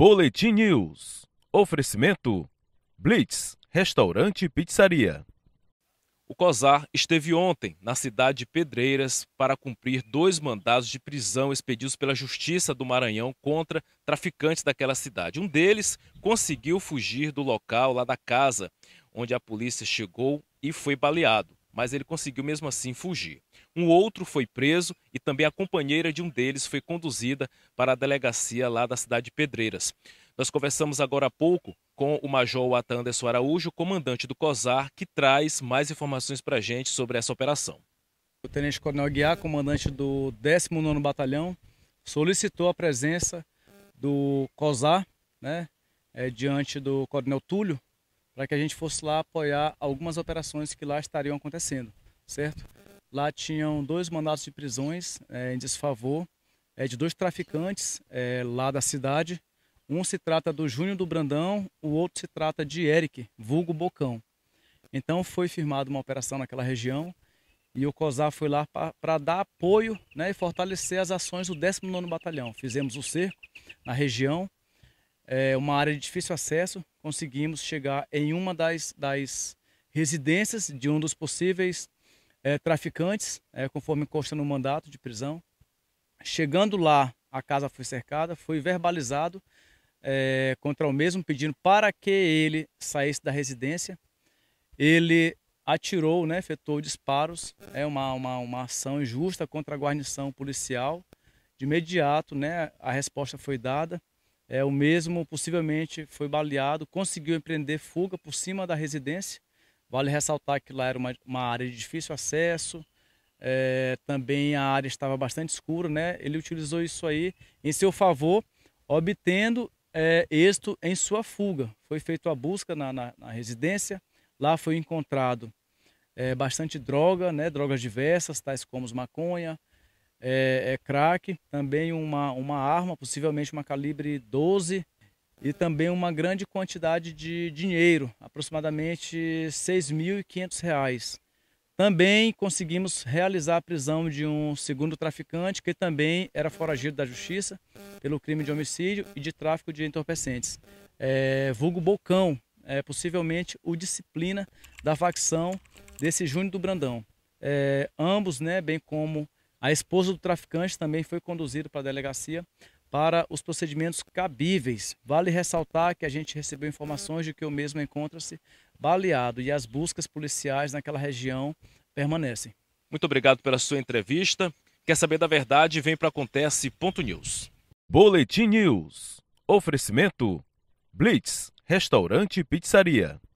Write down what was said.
Boletim News. Oferecimento: Blitz, restaurante e pizzaria. O COSAR esteve ontem na cidade de Pedreiras para cumprir dois mandados de prisão expedidos pela Justiça do Maranhão contra traficantes daquela cidade. Um deles conseguiu fugir do local lá da casa onde a polícia chegou e foi baleado mas ele conseguiu mesmo assim fugir. Um outro foi preso e também a companheira de um deles foi conduzida para a delegacia lá da cidade de Pedreiras. Nós conversamos agora há pouco com o Major Watan Anderson Araújo, comandante do COSAR, que traz mais informações para a gente sobre essa operação. O Tenente Coronel Guiar, comandante do 19º Batalhão, solicitou a presença do COSAR, né, é, diante do Coronel Túlio, para que a gente fosse lá apoiar algumas operações que lá estariam acontecendo, certo? Lá tinham dois mandados de prisões é, em desfavor é, de dois traficantes é, lá da cidade. Um se trata do Júnior do Brandão, o outro se trata de Eric, vulgo Bocão. Então foi firmada uma operação naquela região e o COSAR foi lá para dar apoio né, e fortalecer as ações do 19º Batalhão. Fizemos o cerco na região, é uma área de difícil acesso, conseguimos chegar em uma das, das residências de um dos possíveis é, traficantes, é, conforme consta no mandato de prisão. Chegando lá, a casa foi cercada, foi verbalizado é, contra o mesmo, pedindo para que ele saísse da residência. Ele atirou, né, efetuou disparos, é uma, uma, uma ação injusta contra a guarnição policial. De imediato, né, a resposta foi dada. É, o mesmo possivelmente foi baleado, conseguiu empreender fuga por cima da residência. Vale ressaltar que lá era uma, uma área de difícil acesso, é, também a área estava bastante escura, né? Ele utilizou isso aí em seu favor, obtendo é, êxito em sua fuga. Foi feita a busca na, na, na, residência, lá foi encontrado é, bastante droga, né? Drogas diversas, tais como maconha, é, é crack, também uma, uma arma, possivelmente uma calibre 12, e também uma grande quantidade de dinheiro, aproximadamente 6.500 reais Também conseguimos realizar a prisão de um segundo traficante, que também era foragido da justiça pelo crime de homicídio e de tráfico de entorpecentes. É, vulgo Bocão, é, possivelmente o disciplina da facção desse Júnior do Brandão. É, ambos, né, bem como a esposa do traficante também foi conduzida para a delegacia para os procedimentos cabíveis. Vale ressaltar que a gente recebeu informações de que o mesmo encontra-se baleado e as buscas policiais naquela região permanecem. Muito obrigado pela sua entrevista. Quer saber da verdade? Vem para acontece.news. Boletim News. Oferecimento Blitz, restaurante e pizzaria.